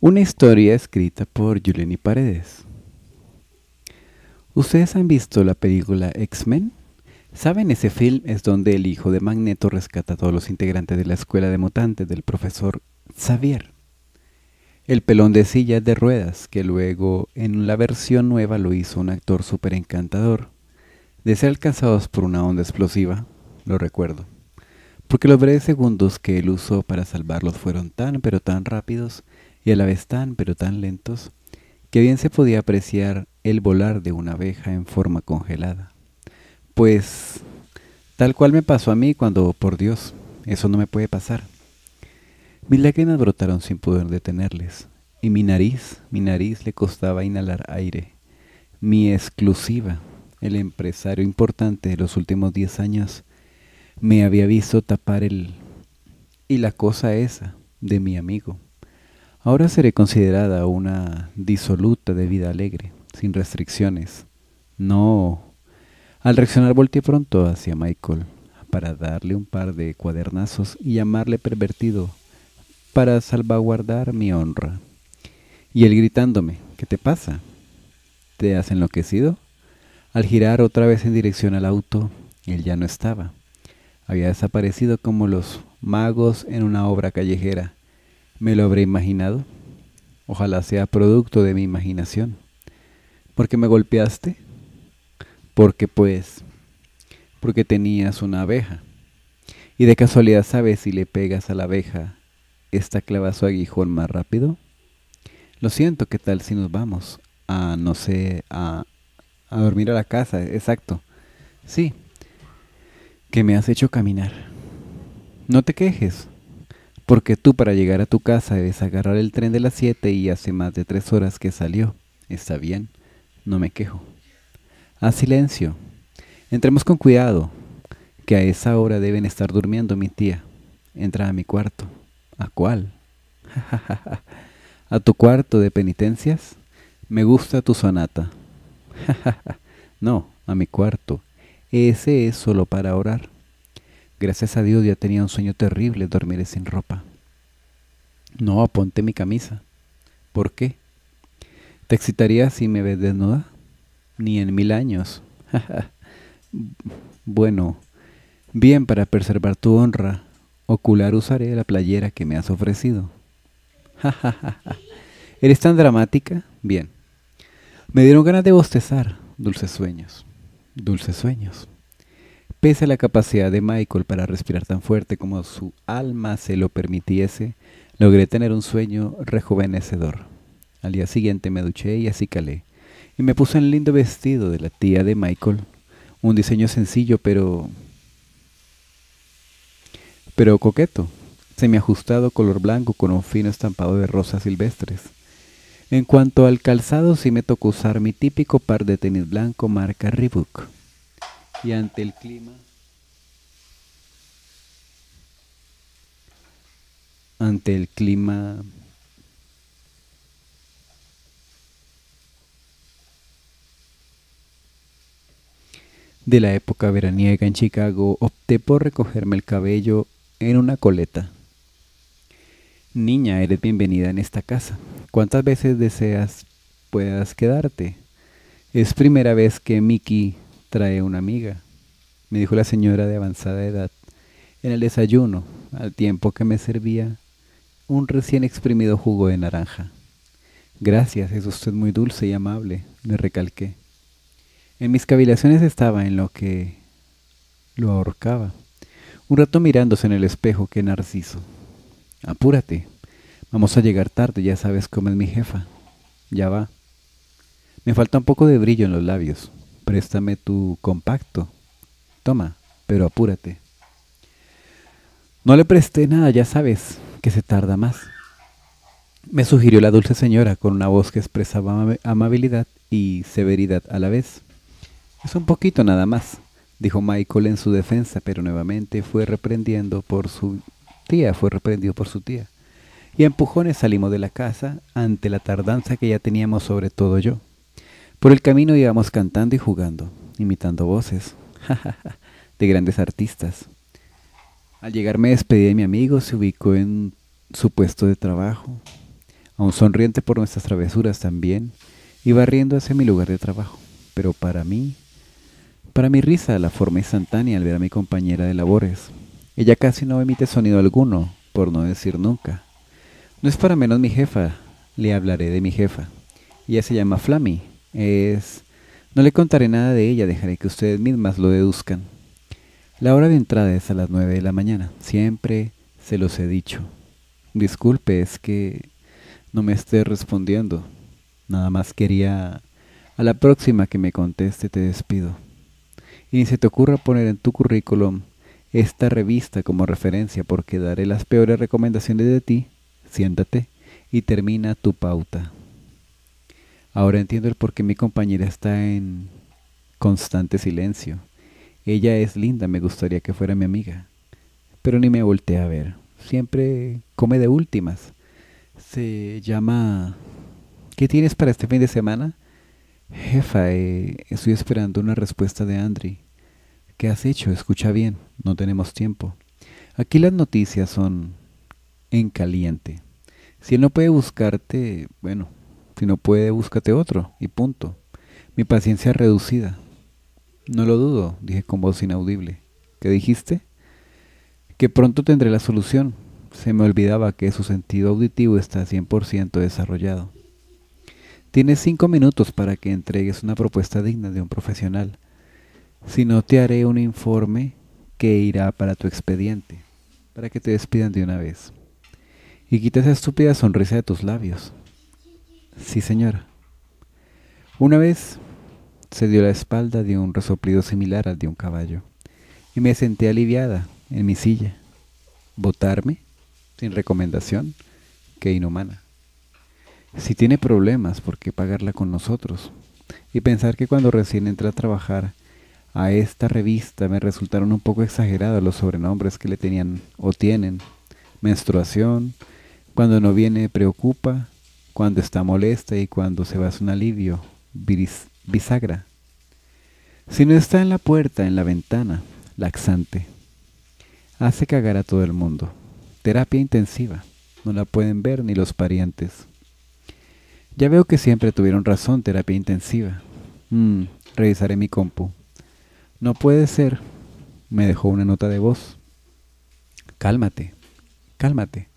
Una historia escrita por Yuleni Paredes. ¿Ustedes han visto la película X-Men? ¿Saben ese film es donde el hijo de Magneto rescata a todos los integrantes de la escuela de mutantes del profesor Xavier? El pelón de sillas de ruedas, que luego en la versión nueva lo hizo un actor súper encantador, de ser alcanzados por una onda explosiva, lo recuerdo, porque los breves segundos que él usó para salvarlos fueron tan pero tan rápidos y a la vez tan pero tan lentos, que bien se podía apreciar el volar de una abeja en forma congelada. Pues tal cual me pasó a mí cuando, por Dios, eso no me puede pasar. Mis lágrimas brotaron sin poder detenerles, y mi nariz, mi nariz le costaba inhalar aire. Mi exclusiva, el empresario importante de los últimos diez años, me había visto tapar el... y la cosa esa de mi amigo. Ahora seré considerada una disoluta de vida alegre, sin restricciones. No. Al reaccionar volteé pronto hacia Michael para darle un par de cuadernazos y llamarle pervertido para salvaguardar mi honra. Y él gritándome, ¿qué te pasa? ¿Te has enloquecido? Al girar otra vez en dirección al auto, él ya no estaba. Había desaparecido como los magos en una obra callejera me lo habré imaginado. Ojalá sea producto de mi imaginación. Porque me golpeaste? Porque pues, porque tenías una abeja. Y de casualidad sabes si le pegas a la abeja, esta clava su aguijón más rápido. Lo siento, ¿qué tal si nos vamos? A, no sé, a, a dormir a la casa, exacto. Sí, que me has hecho caminar. No te quejes, porque tú para llegar a tu casa debes agarrar el tren de las 7 y hace más de tres horas que salió. Está bien, no me quejo. Haz silencio. Entremos con cuidado, que a esa hora deben estar durmiendo mi tía. Entra a mi cuarto. ¿A cuál? ¿A tu cuarto de penitencias? Me gusta tu sonata. no, a mi cuarto. Ese es solo para orar. Gracias a Dios ya tenía un sueño terrible, dormiré sin ropa. No, ponte mi camisa. ¿Por qué? ¿Te excitaría si me ves desnuda? Ni en mil años. bueno, bien para preservar tu honra, ocular usaré la playera que me has ofrecido. ¿Eres tan dramática? Bien. Me dieron ganas de bostezar. Dulces sueños. Dulces sueños. Pese a la capacidad de Michael para respirar tan fuerte como su alma se lo permitiese, logré tener un sueño rejuvenecedor. Al día siguiente me duché y así calé y me puse el lindo vestido de la tía de Michael, un diseño sencillo pero pero coqueto, semiajustado color blanco con un fino estampado de rosas silvestres. En cuanto al calzado, sí me tocó usar mi típico par de tenis blanco marca Reebok y ante el clima, ante el clima de la época veraniega en Chicago, opté por recogerme el cabello en una coleta. Niña, eres bienvenida en esta casa. ¿Cuántas veces deseas puedas quedarte? Es primera vez que Mickey trae una amiga, me dijo la señora de avanzada edad, en el desayuno, al tiempo que me servía un recién exprimido jugo de naranja. Gracias, es usted muy dulce y amable, le recalqué. En mis cavilaciones estaba en lo que lo ahorcaba. Un rato mirándose en el espejo, que narciso. Apúrate, vamos a llegar tarde, ya sabes cómo es mi jefa. Ya va. Me falta un poco de brillo en los labios préstame tu compacto. Toma, pero apúrate. No le presté nada, ya sabes, que se tarda más. Me sugirió la dulce señora con una voz que expresaba amabilidad y severidad a la vez. Es un poquito nada más, dijo Michael en su defensa, pero nuevamente fue reprendiendo por su tía, fue reprendido por su tía. Y empujones salimos de la casa ante la tardanza que ya teníamos sobre todo yo. Por el camino íbamos cantando y jugando, imitando voces de grandes artistas. Al llegar me despedí de mi amigo, se ubicó en su puesto de trabajo, aún sonriente por nuestras travesuras también, iba riendo hacia mi lugar de trabajo, pero para mí, para mi risa, la forma instantánea al ver a mi compañera de labores. Ella casi no emite sonido alguno, por no decir nunca. No es para menos mi jefa, le hablaré de mi jefa. Ella se llama Flammy, es... No le contaré nada de ella, dejaré que ustedes mismas lo deduzcan. La hora de entrada es a las 9 de la mañana, siempre se los he dicho. Disculpe, es que no me esté respondiendo. Nada más quería... A la próxima que me conteste te despido. Y si se te ocurra poner en tu currículum esta revista como referencia porque daré las peores recomendaciones de ti. Siéntate y termina tu pauta. Ahora entiendo el por qué mi compañera está en constante silencio. Ella es linda, me gustaría que fuera mi amiga. Pero ni me voltea a ver. Siempre come de últimas. Se llama... ¿Qué tienes para este fin de semana? Jefa, eh, estoy esperando una respuesta de Andri. ¿Qué has hecho? Escucha bien, no tenemos tiempo. Aquí las noticias son en caliente. Si él no puede buscarte, bueno, si no puede, búscate otro, y punto. Mi paciencia reducida. No lo dudo, dije con voz inaudible. ¿Qué dijiste? Que pronto tendré la solución. Se me olvidaba que su sentido auditivo está 100% desarrollado. Tienes cinco minutos para que entregues una propuesta digna de un profesional. Si no, te haré un informe que irá para tu expediente, para que te despidan de una vez. Y quita esa estúpida sonrisa de tus labios. Sí, señora. Una vez se dio la espalda de un resoplido similar al de un caballo y me senté aliviada en mi silla. Votarme sin recomendación, ¡Qué inhumana. Si tiene problemas, ¿por qué pagarla con nosotros? Y pensar que cuando recién entré a trabajar a esta revista me resultaron un poco exagerados los sobrenombres que le tenían o tienen. Menstruación, cuando no viene preocupa, cuando está molesta y cuando se va es un alivio, bisagra. Si no está en la puerta, en la ventana, laxante. Hace cagar a todo el mundo. Terapia intensiva. No la pueden ver ni los parientes. Ya veo que siempre tuvieron razón, terapia intensiva. Mm, revisaré mi compu. No puede ser. Me dejó una nota de voz. Cálmate, cálmate.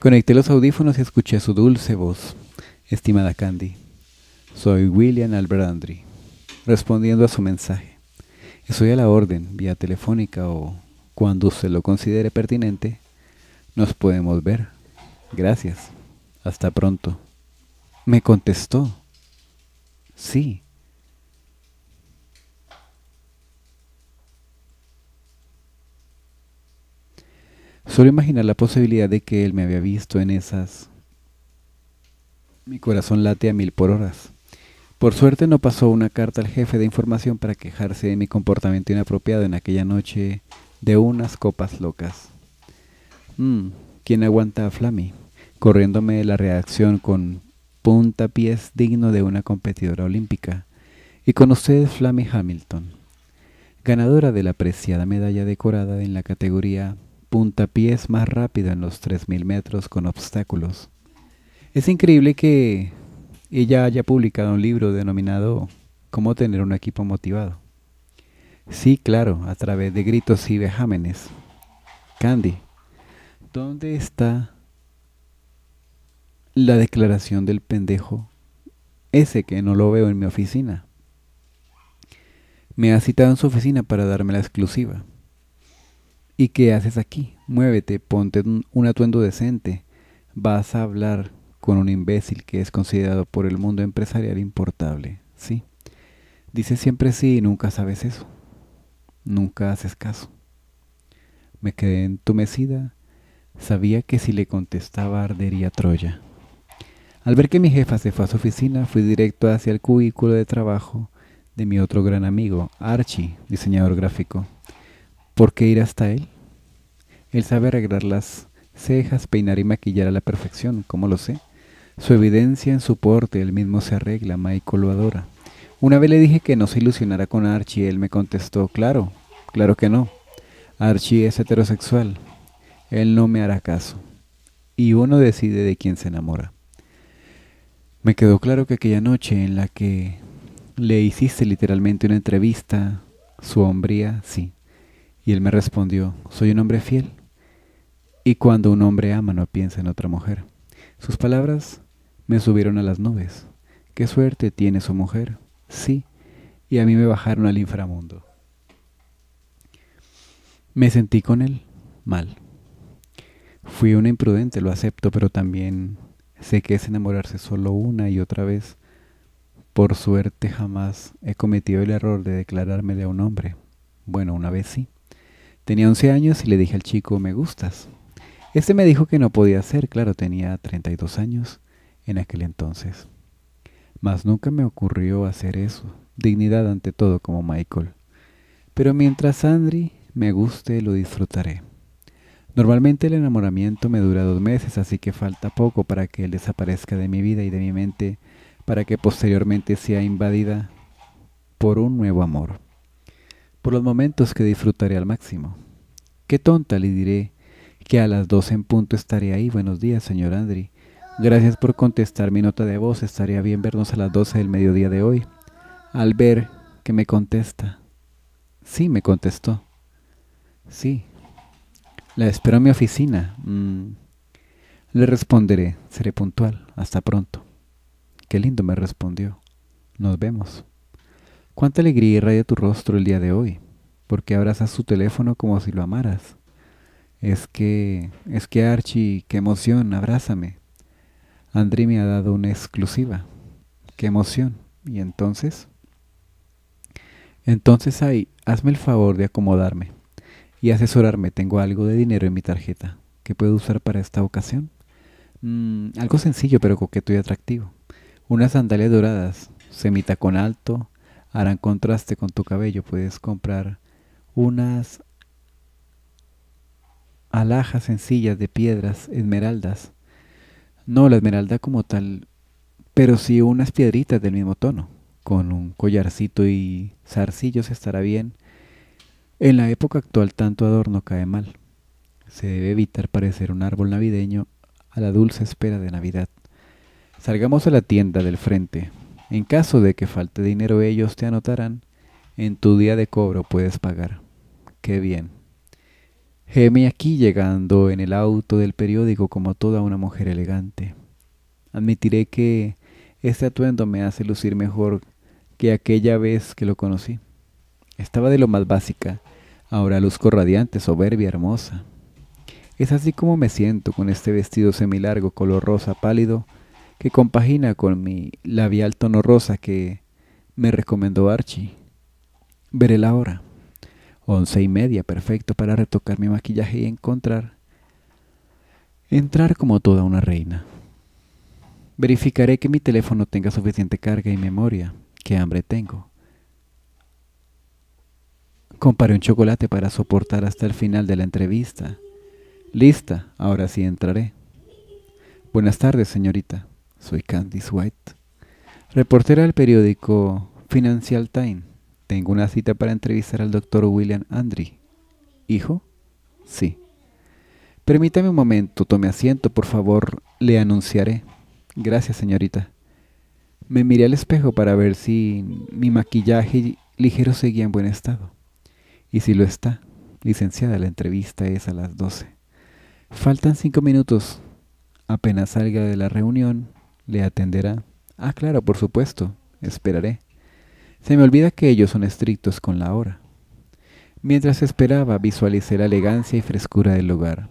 Conecté los audífonos y escuché su dulce voz. Estimada Candy, soy William Albrandri, respondiendo a su mensaje. Estoy a la orden, vía telefónica o cuando se lo considere pertinente. Nos podemos ver. Gracias. Hasta pronto. Me contestó. Sí, Solo imaginar la posibilidad de que él me había visto en esas... Mi corazón late a mil por horas. Por suerte no pasó una carta al jefe de información para quejarse de mi comportamiento inapropiado en aquella noche de unas copas locas. Mm, ¿Quién aguanta a Flammy? Corriéndome de la reacción con puntapiés digno de una competidora olímpica. Y con ustedes Flammy Hamilton, ganadora de la preciada medalla decorada en la categoría puntapiés más rápido en los 3.000 metros con obstáculos. Es increíble que ella haya publicado un libro denominado Cómo tener un equipo motivado. Sí, claro, a través de gritos y vejámenes. Candy, ¿dónde está la declaración del pendejo ese que no lo veo en mi oficina? Me ha citado en su oficina para darme la exclusiva. ¿Y qué haces aquí? Muévete, ponte un, atuendo decente. Vas a hablar con un imbécil que es considerado por el mundo empresarial importable. Sí. Dices siempre sí y nunca sabes eso. Nunca haces caso. Me quedé entumecida. Sabía que si le contestaba ardería Troya. Al ver que mi jefa se fue a su oficina, fui directo hacia el cubículo de trabajo de mi otro gran amigo, Archie, diseñador gráfico. ¿Por qué ir hasta él? Él sabe arreglar las cejas, peinar y maquillar a la perfección, ¿cómo lo sé? Su evidencia en su porte, él mismo se arregla, Michael lo adora. Una vez le dije que no se ilusionara con Archie, él me contestó, claro, claro que no. Archie es heterosexual, él no me hará caso. Y uno decide de quién se enamora. Me quedó claro que aquella noche en la que le hiciste literalmente una entrevista, su hombría, sí. Y él me respondió, soy un hombre fiel. Y cuando un hombre ama no piensa en otra mujer. Sus palabras me subieron a las nubes. Qué suerte tiene su mujer. Sí, y a mí me bajaron al inframundo. Me sentí con él mal. Fui una imprudente, lo acepto, pero también sé que es enamorarse solo una y otra vez. Por suerte jamás he cometido el error de declararme a un hombre. Bueno, una vez sí. Tenía 11 años y le dije al chico, me gustas. Este me dijo que no podía ser, claro, tenía 32 años en aquel entonces. Mas nunca me ocurrió hacer eso, dignidad ante todo como Michael. Pero mientras Andri me guste, lo disfrutaré. Normalmente el enamoramiento me dura dos meses, así que falta poco para que él desaparezca de mi vida y de mi mente, para que posteriormente sea invadida por un nuevo amor. Por los momentos que disfrutaré al máximo. Qué tonta le diré que a las 12 en punto estaré ahí. Buenos días, señor Andri. Gracias por contestar mi nota de voz. Estaría bien vernos a las 12 del mediodía de hoy. Al ver que me contesta. Sí, me contestó. Sí. La espero en mi oficina. Mm. Le responderé. Seré puntual. Hasta pronto. Qué lindo me respondió. Nos vemos. Cuánta alegría irradia tu rostro el día de hoy, porque abrazas su teléfono como si lo amaras. Es que, es que Archie, qué emoción, abrázame. André me ha dado una exclusiva. Qué emoción. Y entonces, entonces ahí, hazme el favor de acomodarme y asesorarme. Tengo algo de dinero en mi tarjeta que puedo usar para esta ocasión. Mm, algo sencillo pero coqueto y atractivo. Unas sandalias doradas, semita con alto, harán contraste con tu cabello. Puedes comprar unas alhajas sencillas de piedras, esmeraldas. No la esmeralda como tal, pero sí unas piedritas del mismo tono. Con un collarcito y zarcillos estará bien. En la época actual tanto adorno cae mal. Se debe evitar parecer un árbol navideño a la dulce espera de Navidad. Salgamos a la tienda del frente. En caso de que falte dinero ellos te anotarán. En tu día de cobro puedes pagar. Qué bien, Geme aquí llegando en el auto del periódico como toda una mujer elegante. Admitiré que este atuendo me hace lucir mejor que aquella vez que lo conocí. Estaba de lo más básica, ahora luzco radiante, soberbia, hermosa. Es así como me siento con este vestido semilargo color rosa pálido que compagina con mi labial tono rosa que me recomendó Archie. Veré la hora. Once y media, perfecto para retocar mi maquillaje y encontrar. Entrar como toda una reina. Verificaré que mi teléfono tenga suficiente carga y memoria. Qué hambre tengo. Comparé un chocolate para soportar hasta el final de la entrevista. Lista, ahora sí entraré. Buenas tardes, señorita. Soy Candice White, reportera del periódico Financial Times. Tengo una cita para entrevistar al doctor William Andry. ¿Hijo? Sí. Permítame un momento, tome asiento, por favor, le anunciaré. Gracias, señorita. Me miré al espejo para ver si mi maquillaje ligero seguía en buen estado. Y si lo está, licenciada, la entrevista es a las 12. Faltan cinco minutos. Apenas salga de la reunión, le atenderá. Ah, claro, por supuesto. Esperaré. Se me olvida que ellos son estrictos con la hora. Mientras esperaba, visualicé la elegancia y frescura del lugar.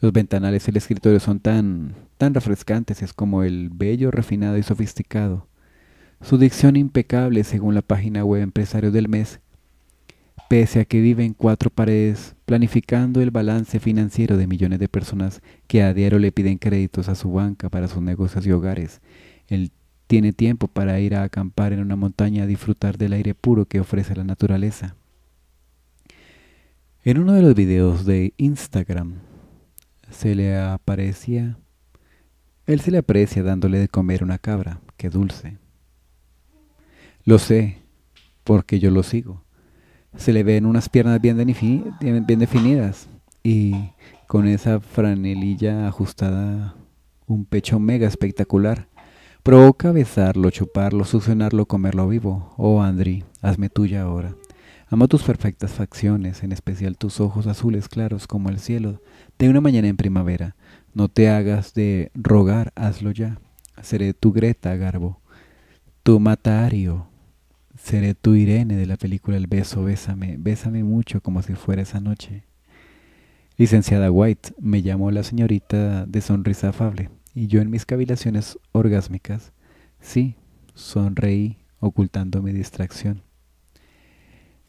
Los ventanales del escritorio son tan, tan refrescantes, es como el bello, refinado y sofisticado. Su dicción impecable, según la página web empresario del Mes, pese a que vive en cuatro paredes, planificando el balance financiero de millones de personas que a diario le piden créditos a su banca para sus negocios y hogares. El tiene tiempo para ir a acampar en una montaña a disfrutar del aire puro que ofrece la naturaleza. En uno de los videos de Instagram se le aparecía, él se le aprecia dándole de comer una cabra, ¡Qué dulce. Lo sé, porque yo lo sigo. Se le ven unas piernas bien, bien definidas y con esa franelilla ajustada, un pecho mega espectacular Provoca besarlo, chuparlo, succionarlo, comerlo vivo. Oh, Andri, hazme tuya ahora. Amo tus perfectas facciones, en especial tus ojos azules claros como el cielo de una mañana en primavera. No te hagas de rogar, hazlo ya. Seré tu Greta Garbo, tu Matario, seré tu Irene de la película El beso, bésame, bésame mucho como si fuera esa noche. Licenciada White, me llamó la señorita de sonrisa afable y yo en mis cavilaciones orgásmicas, sí, sonreí ocultando mi distracción.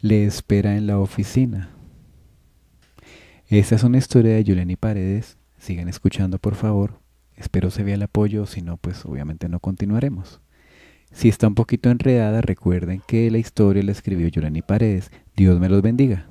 Le espera en la oficina. Esa es una historia de Yuleni Paredes. Sigan escuchando, por favor. Espero se vea el apoyo, si no, pues obviamente no continuaremos. Si está un poquito enredada, recuerden que la historia la escribió Yolani Paredes. Dios me los bendiga.